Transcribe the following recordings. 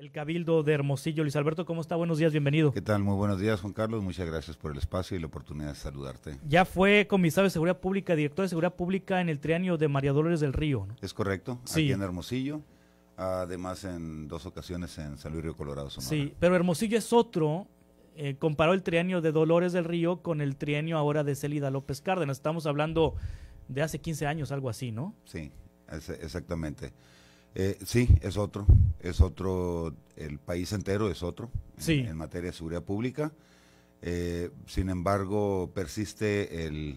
el Cabildo de Hermosillo. Luis Alberto, ¿cómo está? Buenos días, bienvenido. ¿Qué tal? Muy buenos días, Juan Carlos. Muchas gracias por el espacio y la oportunidad de saludarte. Ya fue comisario de Seguridad Pública, director de Seguridad Pública en el trienio de María Dolores del Río, ¿no? Es correcto, sí. aquí en Hermosillo. Además, en dos ocasiones en San Luis Río Colorado, Sí, pero Hermosillo es otro. Eh, comparó el trienio de Dolores del Río con el trienio ahora de Celida López Cárdenas. Estamos hablando de hace 15 años, algo así, ¿no? Sí, exactamente. Eh, sí, es otro, es otro, el país entero es otro en, materia de seguridad pública. Eh, sin embargo, persiste el,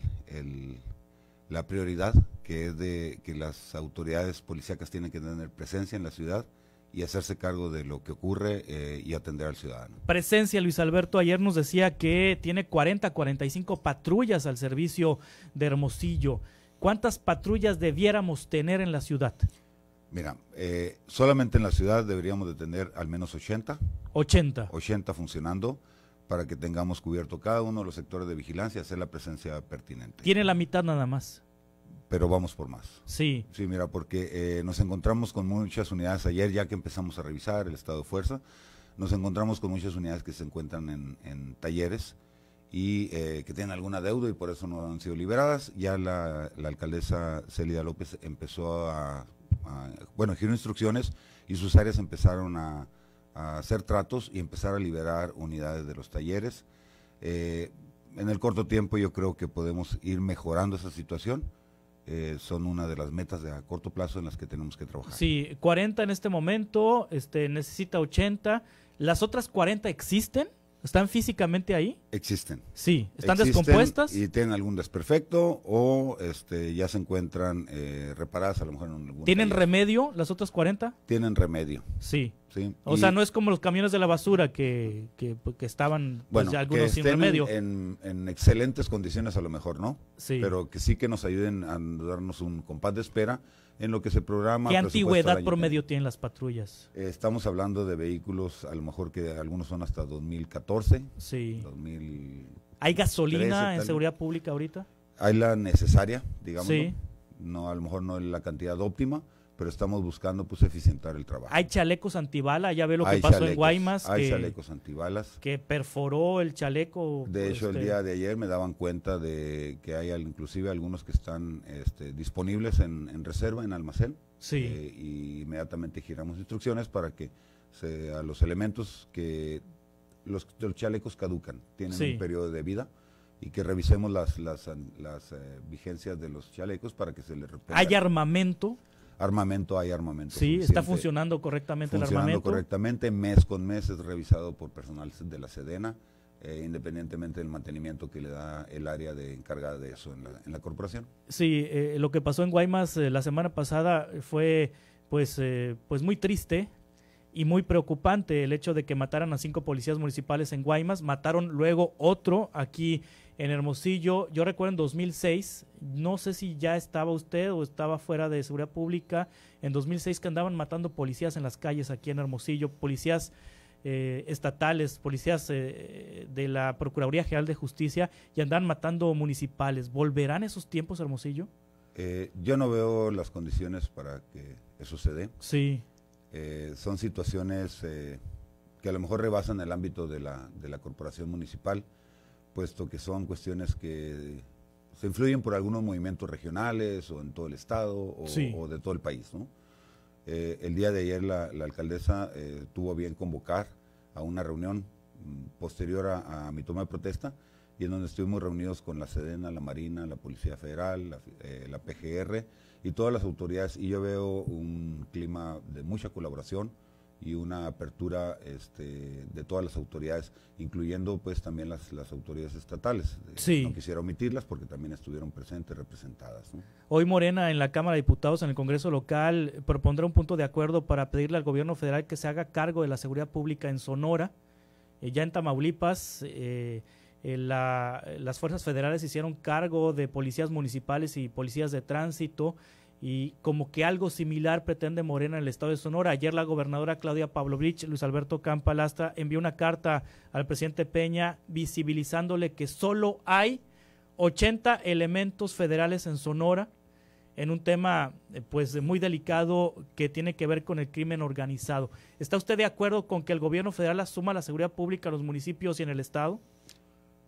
la prioridad que es de que las autoridades policíacas tienen que tener presencia en la ciudad y hacerse cargo de lo que ocurre eh, y atender al ciudadano. Presencia, Luis Alberto, ayer nos decía que tiene 40, 45 patrullas al servicio de Hermosillo. ¿Cuántas patrullas debiéramos tener en la ciudad? Mira, eh, solamente en la ciudad deberíamos de tener al menos 80. 80. 80 funcionando para que tengamos cubierto cada uno de los sectores de vigilancia hacer la presencia pertinente. Tiene la mitad nada más. Pero vamos por más. Sí. Sí, mira, porque eh, nos encontramos con muchas unidades ayer, ya que empezamos a revisar el estado de fuerza, nos encontramos con muchas unidades que se encuentran en, talleres y eh, que tienen alguna deuda y por eso no han sido liberadas. Ya la, la alcaldesa Celia López empezó a bueno, giró instrucciones y sus áreas empezaron a, hacer tratos y empezar a liberar unidades de los talleres. Eh, en el corto tiempo yo creo que podemos ir mejorando esa situación. Eh, son una de las metas de a corto plazo en las que tenemos que trabajar. Sí, 40 en este momento, este, necesita 80. ¿Las otras 40 existen? ¿Están físicamente ahí? Existen. Sí, están descompuestas. Y tienen algún desperfecto o este, ya se encuentran eh, reparadas a lo mejor en algún. ¿Tienen remedio las otras 40? Tienen remedio. Sí. sí. O sea, no es como los camiones de la basura que, que, pues, estaban pues, algunos En, en, excelentes condiciones a lo mejor, ¿no? Sí. Pero que sí que nos ayuden a darnos un compás de espera en lo que se programa. ¿Qué antigüedad promedio tienen las patrullas? estamos hablando de vehículos, a lo mejor que algunos son hasta 2014. Sí. 2000 ¿Hay gasolina en seguridad pública ahorita? Hay la necesaria, digamos. Sí. No, a lo mejor no en la cantidad óptima, pero estamos buscando pues eficientar el trabajo. Hay chalecos antibala, ya ve lo que pasó en Guaymas. Hay chalecos antibalas. Que perforó el chaleco. De hecho, el este día de ayer me daban cuenta de que hay inclusive algunos que están este, disponibles en, en, reserva, en almacén. Sí. Eh, y inmediatamente giramos instrucciones para que a los elementos que los, chalecos caducan, tienen un periodo de vida y que revisemos las, las, las, eh, vigencias de los chalecos para que se les repare. ¿Hay armamento? armamento hay armamento. Sí, está funcionando correctamente el armamento. correctamente, mes con mes es revisado por personal de la Sedena, eh, independientemente del mantenimiento que le da el área de, encargada de eso en la, corporación. Sí, eh, lo que pasó en Guaymas eh, la semana pasada fue pues, pues muy triste y muy preocupante el hecho de que mataran a cinco policías municipales en Guaymas, mataron luego otro aquí en Hermosillo, yo recuerdo en 2006, no sé si ya estaba usted o estaba fuera de seguridad pública, en 2006 que andaban matando policías en las calles aquí en Hermosillo, policías eh, estatales, policías eh, de la Procuraduría General de Justicia y andaban matando municipales. ¿Volverán esos tiempos, Hermosillo? Eh, yo no veo las condiciones para que eso se Sí. Eh, son situaciones eh, que a lo mejor rebasan el ámbito de la, de la corporación municipal, puesto que son cuestiones que se influyen por algunos movimientos regionales o en todo el estado o, de todo el país. ¿no? Eh, el día de ayer la, alcaldesa tuvo bien convocar a una reunión mm, posterior a, mi toma de protesta y en donde estuvimos reunidos con la Sedena, la Marina, la Policía Federal, la PGR y todas las autoridades. Y yo veo un clima de mucha colaboración y una apertura este, de todas las autoridades, incluyendo pues también las, las autoridades estatales. Eh, no quisiera omitirlas porque también estuvieron presentes, representadas. Hoy Morena en la Cámara de Diputados, en el Congreso local, propondrá un punto de acuerdo para pedirle al gobierno federal que se haga cargo de la seguridad pública en Sonora. Eh, ya en Tamaulipas... Eh, las fuerzas federales hicieron cargo de policías municipales y policías de tránsito. Y como que algo similar pretende Morena en el estado de Sonora. Ayer la gobernadora Claudia Pavlovich, Luis Alberto Campalastra, envió una carta al presidente Peña visibilizándole que solo hay 80 elementos federales en Sonora en un tema eh, pues muy delicado que tiene que ver con el crimen organizado. ¿Está usted de acuerdo con que el gobierno federal asuma la seguridad pública en los municipios y en el estado?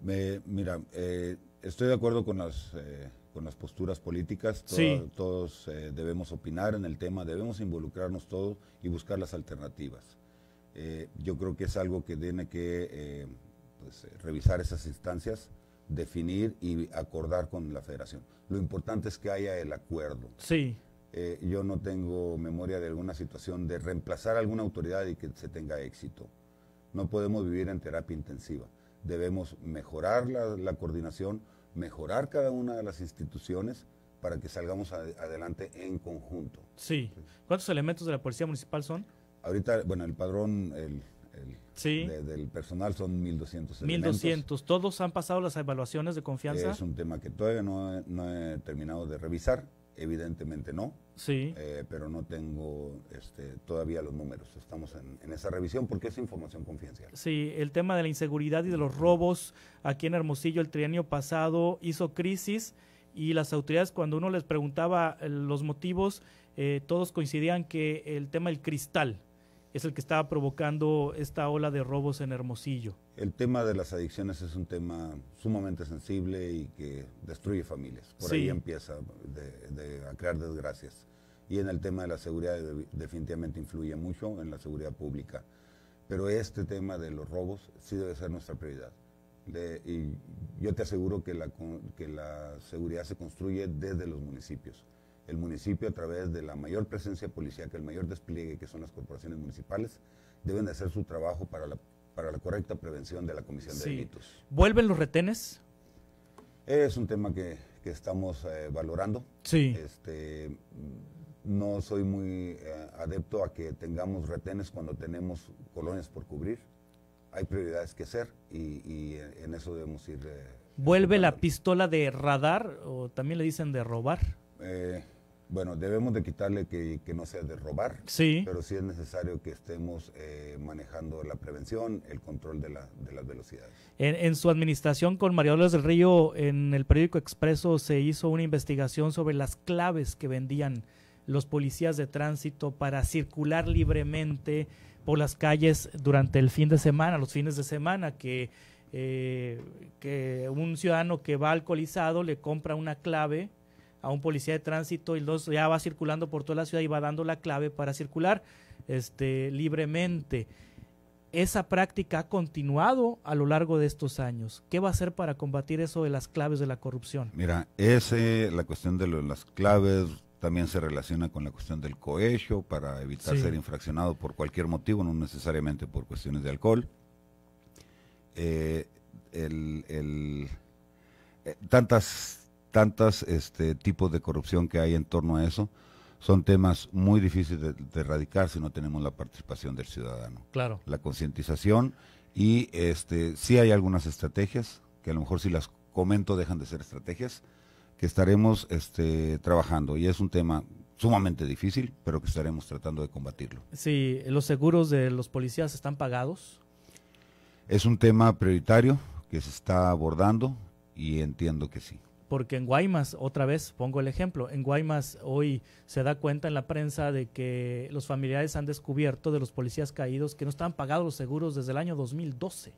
Me, mira, eh, Estoy de acuerdo con las, eh, con las posturas políticas. Todos eh, debemos opinar en el tema, debemos involucrarnos todos y buscar las alternativas. Eh, yo creo que es algo que tiene que pues, revisar esas instancias, definir y acordar con la federación. Lo importante es que haya el acuerdo. Sí. yo no tengo memoria de alguna situación de reemplazar a alguna autoridad y que se tenga éxito. No podemos vivir en terapia intensiva debemos mejorar la, coordinación, mejorar cada una de las instituciones para que salgamos adelante en conjunto. Sí. ¿Cuántos elementos de la Policía Municipal son? Ahorita, bueno, el padrón del personal son 1.200 elementos. 1.200. ¿Todos han pasado las evaluaciones de confianza? Es un tema que todavía no no he terminado de revisar. Evidentemente no. Sí. Eh, pero no tengo este, todavía los números. Estamos en, esa revisión porque es información confidencial. Sí, el tema de la inseguridad y de los robos aquí en Hermosillo el trienio pasado hizo crisis y las autoridades cuando uno les preguntaba eh, los motivos, eh, todos coincidían que el tema del cristal es el que estaba provocando esta ola de robos en Hermosillo el tema de las adicciones es un tema sumamente sensible y que destruye familias. Por ahí empieza a crear desgracias. Y en el tema de la seguridad definitivamente influye mucho en la seguridad pública. Pero este tema de los robos sí debe ser nuestra prioridad. y yo te aseguro que la, que la seguridad se construye desde los municipios. El municipio a través de la mayor presencia policial, que el mayor despliegue que son las corporaciones municipales, deben de hacer su trabajo para la para la correcta prevención de la comisión de delitos. ¿Vuelven los retenes? Es un tema que, estamos eh, valorando. Sí. Este, no soy muy eh, adepto a que tengamos retenes cuando tenemos colonias por cubrir. Hay prioridades que hacer y, eh, en eso debemos ir. ¿Vuelve la pistola de radar o también le dicen de robar? Eh, bueno, debemos de quitarle que, no sea de robar, sí. pero sí es necesario que estemos eh, manejando la prevención, el control de, la, de las velocidades. En, su administración con María Dolores del Río, en el periódico Expreso se hizo una investigación sobre las claves que vendían los policías de tránsito para circular libremente por las calles durante el fin de semana, los fines de semana, que eh, un ciudadano que va alcoholizado le compra una clave a un policía de tránsito y dos ya va circulando por toda la ciudad y va dando la clave para circular este, libremente. Esa práctica ha continuado a lo largo de estos años. ¿Qué va a hacer para combatir eso de las claves de la corrupción? Mira, ese, la cuestión de las claves también se relaciona con la cuestión del cohecho para evitar ser infraccionado por cualquier motivo, no necesariamente por cuestiones de alcohol. Eh, el, eh, tantas tantas este, tipos de corrupción que hay en torno a eso, son temas muy difíciles de, erradicar si no tenemos la participación del ciudadano. Claro. La concientización y este, sí hay algunas estrategias que a lo mejor si las comento dejan de ser estrategias que estaremos este, trabajando y es un tema sumamente difícil, pero que estaremos tratando de combatirlo. Sí, los seguros de los policías están pagados. Es un tema prioritario que se está abordando y entiendo que sí porque en Guaymas, otra vez pongo el ejemplo, en Guaymas hoy se da cuenta en la prensa de que los familiares han descubierto de los policías caídos que no estaban pagados los seguros desde el año 2012.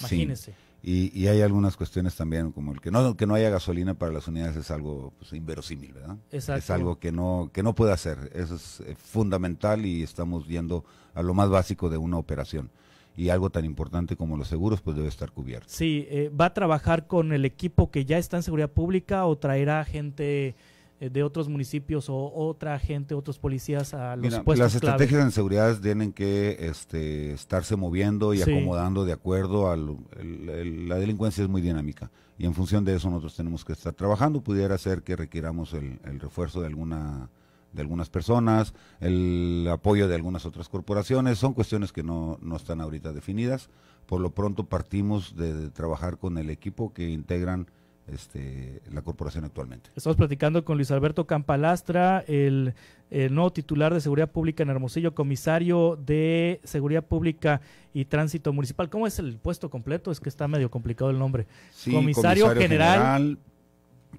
Imagínense. Y, hay algunas cuestiones también, como el que no, que no haya gasolina para las unidades es algo pues, inverosímil, ¿verdad? Es algo que no, que no puede hacer. Eso es eh, fundamental y estamos viendo a lo más básico de una operación y algo tan importante como los seguros pues debe estar cubierto. Sí, eh, ¿va a trabajar con el equipo que ya está en seguridad pública o traerá gente eh, de otros municipios o otra gente, otros policías a los puestos Las estrategias en seguridad tienen que este, estarse moviendo y acomodando de acuerdo a la delincuencia es muy dinámica y en función de eso nosotros tenemos que estar trabajando. Pudiera ser que requiramos el refuerzo de alguna de algunas personas, el apoyo de algunas otras corporaciones, son cuestiones que no, están ahorita definidas. Por lo pronto partimos de, trabajar con el equipo que integran este, la corporación actualmente. Estamos platicando con Luis Alberto Campalastra, el, nuevo titular de Seguridad Pública en Hermosillo, comisario de Seguridad Pública y Tránsito Municipal. ¿Cómo es el puesto completo? Es que está medio complicado el nombre. comisario, General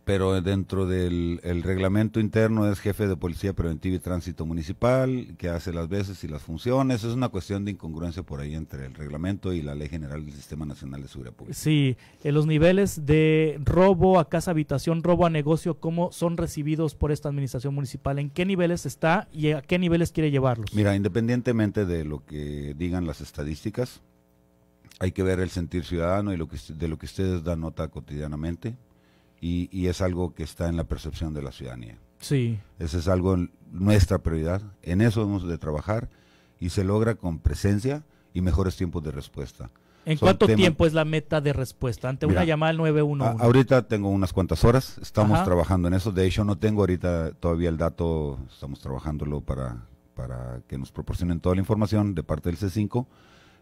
pero dentro del reglamento interno es jefe de Policía Preventiva y Tránsito Municipal, que hace las veces y las funciones. Es una cuestión de incongruencia por ahí entre el reglamento y la Ley General del Sistema Nacional de Seguridad Pública. Sí, en los niveles de robo a casa habitación, robo a negocio, ¿cómo son recibidos por esta administración municipal? ¿En qué niveles está y a qué niveles quiere llevarlos? Mira, independientemente de lo que digan las estadísticas, hay que ver el sentir ciudadano y lo que, de lo que ustedes dan nota cotidianamente y, es algo que está en la percepción de la ciudadanía. Sí. Ese es algo nuestra prioridad, en eso hemos de trabajar y se logra con presencia y mejores tiempos de respuesta. ¿En cuánto tiempo es la meta de respuesta ante una llamada al 911? ahorita tengo unas cuantas horas, estamos trabajando en eso, de hecho no tengo ahorita todavía el dato, estamos trabajándolo para, para que nos proporcionen toda la información de parte del C5.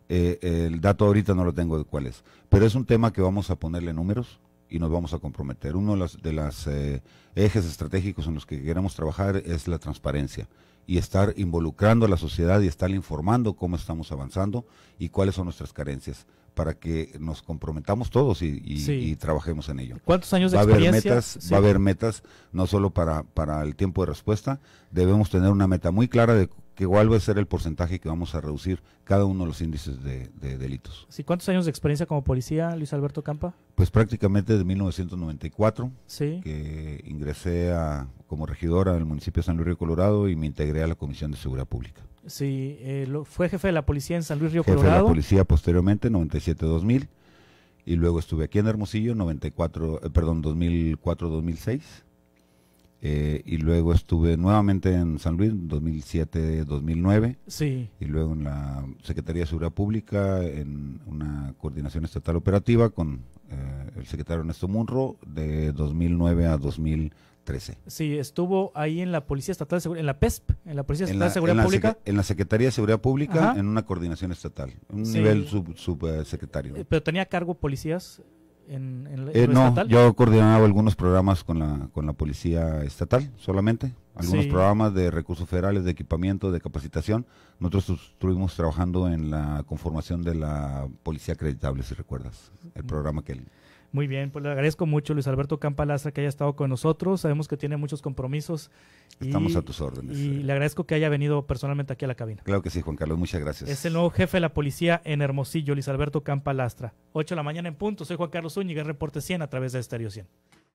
Eh, el dato ahorita no lo tengo de cuál es, pero es un tema que vamos a ponerle números, y nos vamos a comprometer. Uno de los de las, eh, ejes estratégicos en los que queremos trabajar es la transparencia y estar involucrando a la sociedad y estar informando cómo estamos avanzando y cuáles son nuestras carencias para que nos comprometamos todos y, trabajemos en ello. ¿Cuántos años de experiencia? Haber metas, Va a haber metas, no solo para, para el tiempo de respuesta, debemos tener una meta muy clara de que igual va a ser el porcentaje que vamos a reducir cada uno de los índices de, delitos. ¿Cuántos años de experiencia como policía, Luis Alberto Campa? Pues prácticamente desde 1994, que ingresé a, como regidora del municipio de San Luis Río Colorado y me integré a la Comisión de Seguridad Pública. Sí, eh, fue jefe de la policía en San Luis Río Colorado. Jefe de la policía posteriormente, 97-2000, y luego estuve aquí en Hermosillo, 94, eh, perdón, 2004-2006 eh, y luego estuve nuevamente en San Luis, 2007-2009. Sí. Y luego en la Secretaría de Seguridad Pública, en una coordinación estatal operativa con eh, el secretario Ernesto Munro, de 2009 a 2013. Sí, estuvo ahí en la Policía Estatal de Seguridad, en la PESP, en la Policía Estatal de Seguridad Pública. en la Secretaría de Seguridad Pública, en una coordinación estatal, un nivel subsecretario. Eh, pero tenía cargo policías en, eh, no, yo yo coordinado algunos programas con la, con la policía estatal solamente, algunos programas de recursos federales, de equipamiento, de capacitación. Nosotros estuvimos trabajando en la conformación de la policía acreditable, si recuerdas, el mm. programa que muy bien, pues le agradezco mucho Luis Alberto Campalastra, que haya estado con nosotros. Sabemos que tiene muchos compromisos. Estamos a tus órdenes. Y eh. le agradezco que haya venido personalmente aquí a la cabina. Claro que sí, Juan Carlos, muchas gracias. Es el nuevo jefe de la policía en Hermosillo, Luis Alberto Campalastra. Ocho de la mañana en punto. Soy Juan Carlos Zúñiga, reporte 100 a través de Estéreo 100.